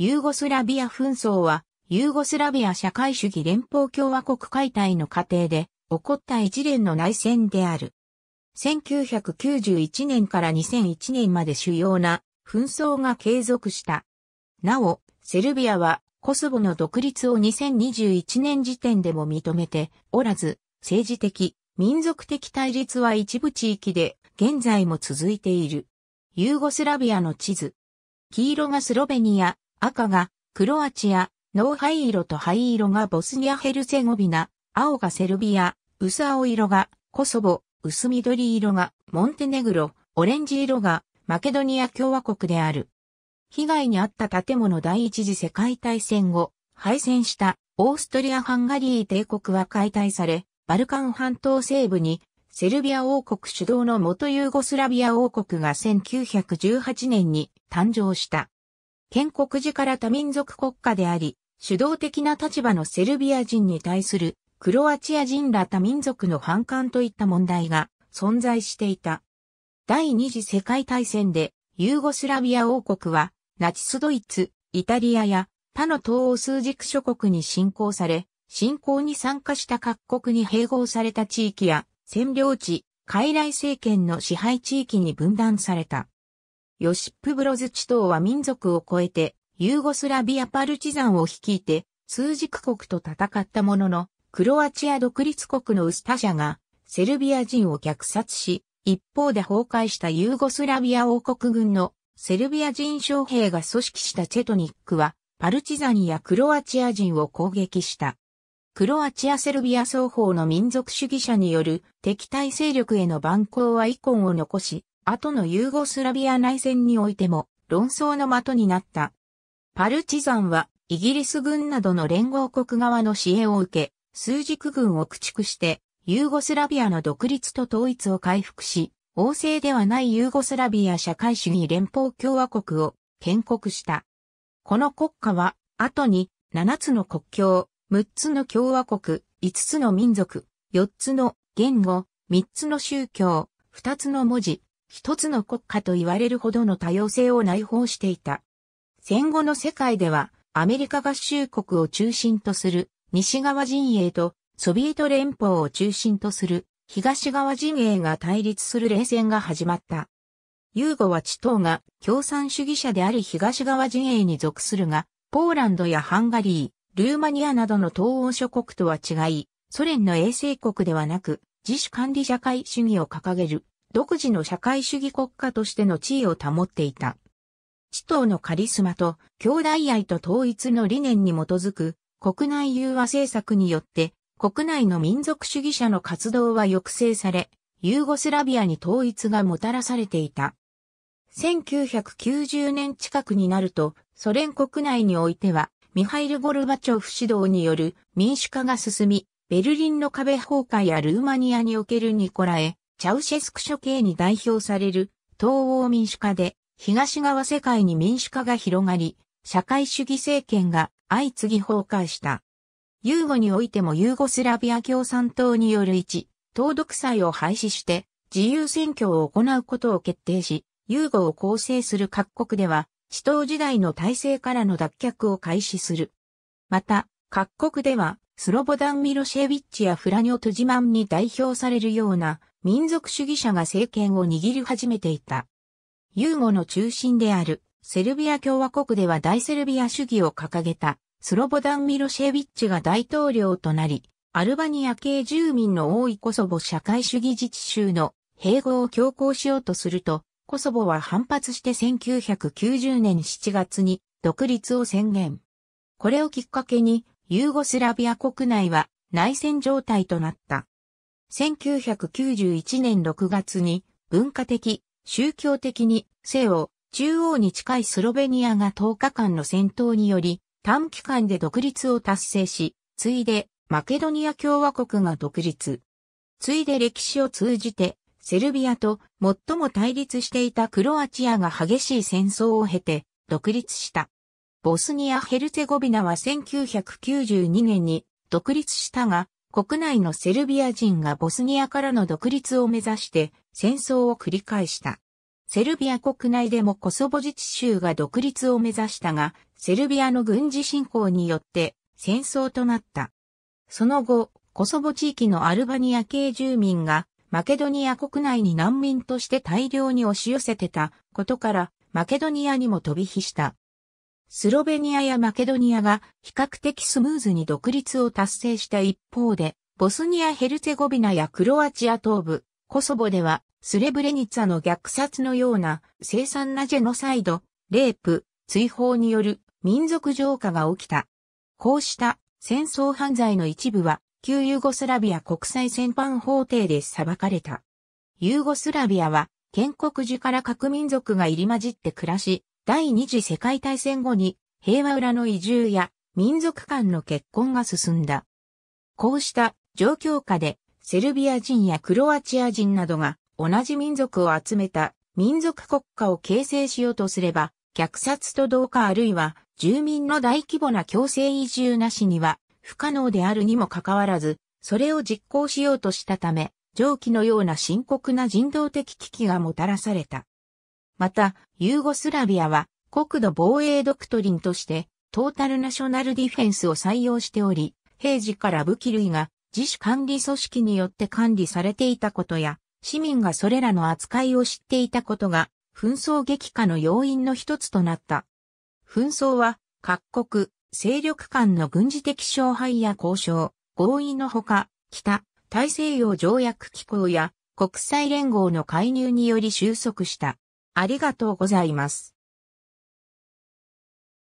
ユーゴスラビア紛争は、ユーゴスラビア社会主義連邦共和国解体の過程で起こった一連の内戦である。1991年から2001年まで主要な紛争が継続した。なお、セルビアはコスボの独立を2021年時点でも認めておらず、政治的、民族的対立は一部地域で現在も続いている。ユーゴスラビアの地図。黄色がスロベニア、赤がクロアチア、ノハ灰色と灰色がボスニア・ヘルセゴビナ、青がセルビア、薄青色がコソボ、薄緑色がモンテネグロ、オレンジ色がマケドニア共和国である。被害に遭った建物第一次世界大戦後、敗戦したオーストリア・ハンガリー帝国は解体され、バルカン半島西部にセルビア王国主導の元ユーゴスラビア王国が1918年に誕生した。建国時から多民族国家であり、主導的な立場のセルビア人に対するクロアチア人ら多民族の反感といった問題が存在していた。第二次世界大戦でユーゴスラビア王国はナチスドイツ、イタリアや他の東欧数軸諸国に侵攻され、侵攻に参加した各国に併合された地域や占領地、傀儡政権の支配地域に分断された。ヨシップ・ブロズチ島は民族を超えて、ユーゴスラビアパルチザンを率いて、通軸国と戦ったものの、クロアチア独立国のウスタシャが、セルビア人を虐殺し、一方で崩壊したユーゴスラビア王国軍のセルビア人将兵が組織したチェトニックは、パルチザンやクロアチア人を攻撃した。クロアチア・セルビア双方の民族主義者による敵対勢力への蛮行は遺恨を残し、後のユーゴスラビア内戦においても論争の的になった。パルチザンはイギリス軍などの連合国側の支援を受け、数軸軍を駆逐して、ユーゴスラビアの独立と統一を回復し、王政ではないユーゴスラビア社会主義連邦共和国を建国した。この国家は、後に7つの国境、6つの共和国、5つの民族、4つの言語、3つの宗教、2つの文字、一つの国家と言われるほどの多様性を内包していた。戦後の世界では、アメリカ合衆国を中心とする西側陣営とソビエト連邦を中心とする東側陣営が対立する冷戦が始まった。ユーゴは地頭が共産主義者である東側陣営に属するが、ポーランドやハンガリー、ルーマニアなどの東欧諸国とは違い、ソ連の衛星国ではなく、自主管理社会主義を掲げる独自の社会主義国家としての地位を保っていた。地頭のカリスマと兄弟愛と統一の理念に基づく国内融和政策によって国内の民族主義者の活動は抑制され、ユーゴスラビアに統一がもたらされていた。1990年近くになると、ソ連国内においては、ミハイル・ゴルバチョフ指導による民主化が進み、ベルリンの壁崩壊やルーマニアにおけるニコラエ・チャウシェスク処刑に代表される東欧民主化で東側世界に民主化が広がり、社会主義政権が相次ぎ崩壊した。ユーゴにおいてもユーゴスラビア共産党による一、党独裁を廃止して自由選挙を行うことを決定し、ユーゴを構成する各国では、地頭時代の体制からの脱却を開始する。また、各国では、スロボダン・ミロシェビッチやフラニョ・トジマンに代表されるような、民族主義者が政権を握り始めていた。ユーゴの中心であるセルビア共和国では大セルビア主義を掲げたスロボダン・ミロシェビッチが大統領となり、アルバニア系住民の多いコソボ社会主義自治州の併合を強行しようとすると、コソボは反発して1990年7月に独立を宣言。これをきっかけにユーゴスラビア国内は内戦状態となった。1991年6月に文化的、宗教的に西欧、中央に近いスロベニアが10日間の戦闘により短期間で独立を達成し、ついでマケドニア共和国が独立。ついで歴史を通じてセルビアと最も対立していたクロアチアが激しい戦争を経て独立した。ボスニア・ヘルツェゴビナは1992年に独立したが、国内のセルビア人がボスニアからの独立を目指して戦争を繰り返した。セルビア国内でもコソボ自治州が独立を目指したが、セルビアの軍事侵攻によって戦争となった。その後、コソボ地域のアルバニア系住民がマケドニア国内に難民として大量に押し寄せてたことからマケドニアにも飛び火した。スロベニアやマケドニアが比較的スムーズに独立を達成した一方で、ボスニア・ヘルツェゴビナやクロアチア東部、コソボでは、スレブレニツァの虐殺のような凄惨なジェノサイド、レープ、追放による民族浄化が起きた。こうした戦争犯罪の一部は、旧ユーゴスラビア国際戦犯法廷で裁かれた。ユーゴスラビアは、建国時から各民族が入り混じって暮らし、第二次世界大戦後に平和裏の移住や民族間の結婚が進んだ。こうした状況下でセルビア人やクロアチア人などが同じ民族を集めた民族国家を形成しようとすれば虐殺と同化あるいは住民の大規模な強制移住なしには不可能であるにもかかわらず、それを実行しようとしたため、上記のような深刻な人道的危機がもたらされた。また、ユーゴスラビアは国土防衛ドクトリンとしてトータルナショナルディフェンスを採用しており、平時から武器類が自主管理組織によって管理されていたことや、市民がそれらの扱いを知っていたことが、紛争激化の要因の一つとなった。紛争は、各国、勢力間の軍事的勝敗や交渉、合意のほか、北、大西洋条約機構や国際連合の介入により収束した。ありがとうございます。